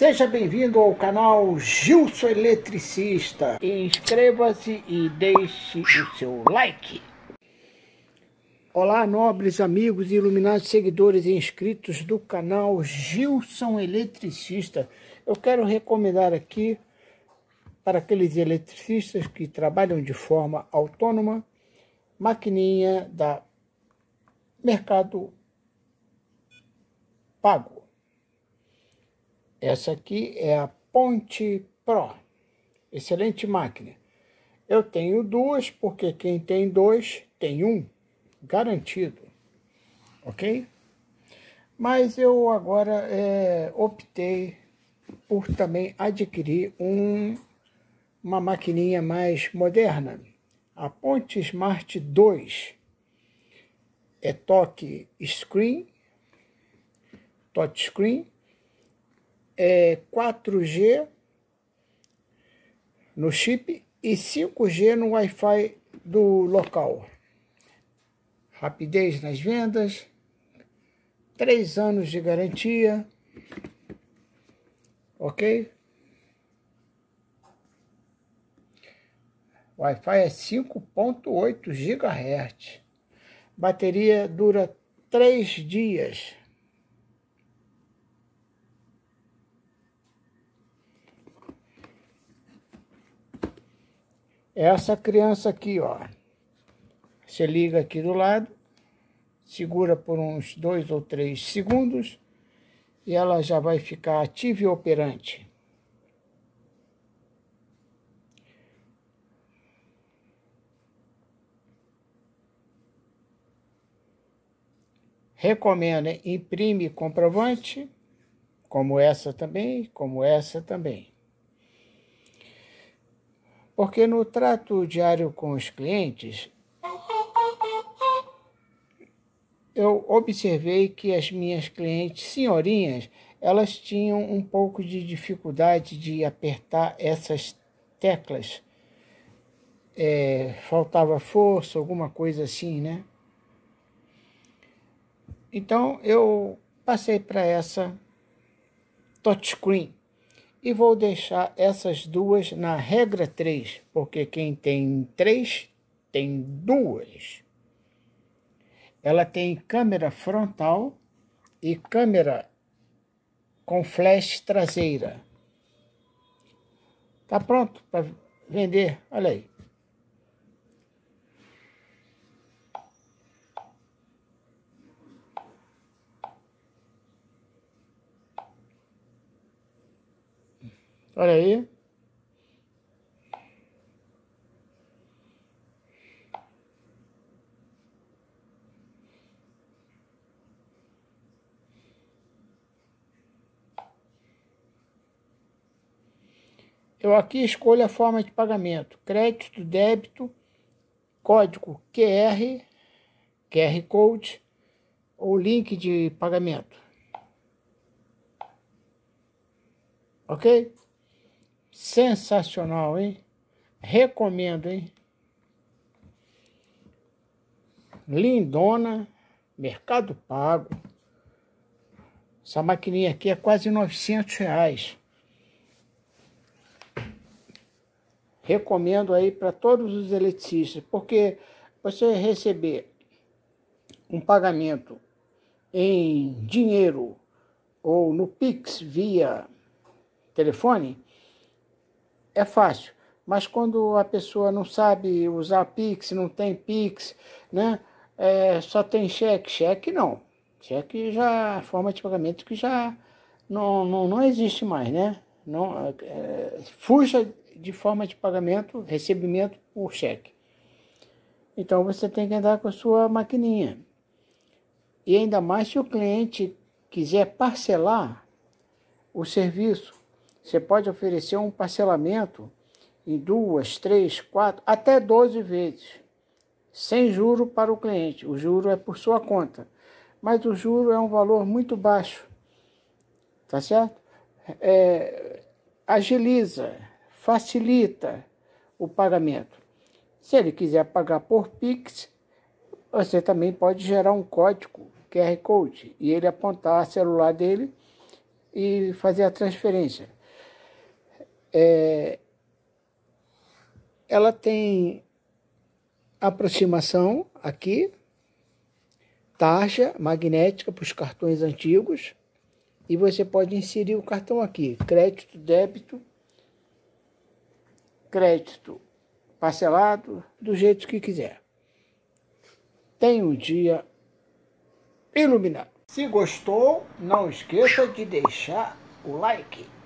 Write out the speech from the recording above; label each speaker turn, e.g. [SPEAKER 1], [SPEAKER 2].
[SPEAKER 1] Seja bem-vindo ao canal Gilson Eletricista. Inscreva-se e deixe o seu like. Olá, nobres amigos, e iluminados seguidores e inscritos do canal Gilson Eletricista. Eu quero recomendar aqui para aqueles eletricistas que trabalham de forma autônoma, maquininha da Mercado Pago. Essa aqui é a Ponte Pro. Excelente máquina. Eu tenho duas, porque quem tem dois tem um, garantido. Ok? Mas eu agora é, optei por também adquirir um, uma maquininha mais moderna. A Ponte Smart 2 é toque screen, touchscreen, é, 4G no chip e 5G no Wi-Fi do local. Rapidez nas vendas, 3 anos de garantia, ok? Wi-Fi é 5.8 GHz. Bateria dura 3 dias. Essa criança aqui, ó. Você liga aqui do lado, segura por uns dois ou três segundos e ela já vai ficar ativa e operante. Recomenda, imprime comprovante, como essa também, como essa também porque no trato diário com os clientes, eu observei que as minhas clientes senhorinhas, elas tinham um pouco de dificuldade de apertar essas teclas. É, faltava força, alguma coisa assim, né? Então eu passei para essa touchscreen. E vou deixar essas duas na regra 3, porque quem tem 3 tem duas. Ela tem câmera frontal e câmera com flash traseira. Tá pronto para vender? Olha aí. Olha aí. Eu aqui escolho a forma de pagamento, crédito, débito, código QR, QR Code ou link de pagamento. Ok? Sensacional, hein? Recomendo, hein? Lindona, Mercado Pago. Essa maquininha aqui é quase 900 reais. Recomendo aí para todos os eletricistas, porque você receber um pagamento em dinheiro ou no Pix via telefone, é fácil. Mas quando a pessoa não sabe usar Pix, não tem Pix, né? É, só tem cheque, cheque não. Cheque já forma de pagamento que já não, não, não existe mais, né? Não, é, fuja de forma de pagamento, recebimento por cheque. Então você tem que andar com a sua maquininha. E ainda mais se o cliente quiser parcelar o serviço você pode oferecer um parcelamento em duas, três, quatro, até 12 vezes, sem juro para o cliente. O juro é por sua conta, mas o juro é um valor muito baixo, tá certo? É, agiliza, facilita o pagamento. Se ele quiser pagar por Pix, você também pode gerar um código QR Code e ele apontar o celular dele e fazer a transferência é, ela tem aproximação aqui, taxa magnética para os cartões antigos, e você pode inserir o cartão aqui, crédito, débito, crédito parcelado, do jeito que quiser. Tenha um dia iluminado. Se gostou, não esqueça de deixar o like.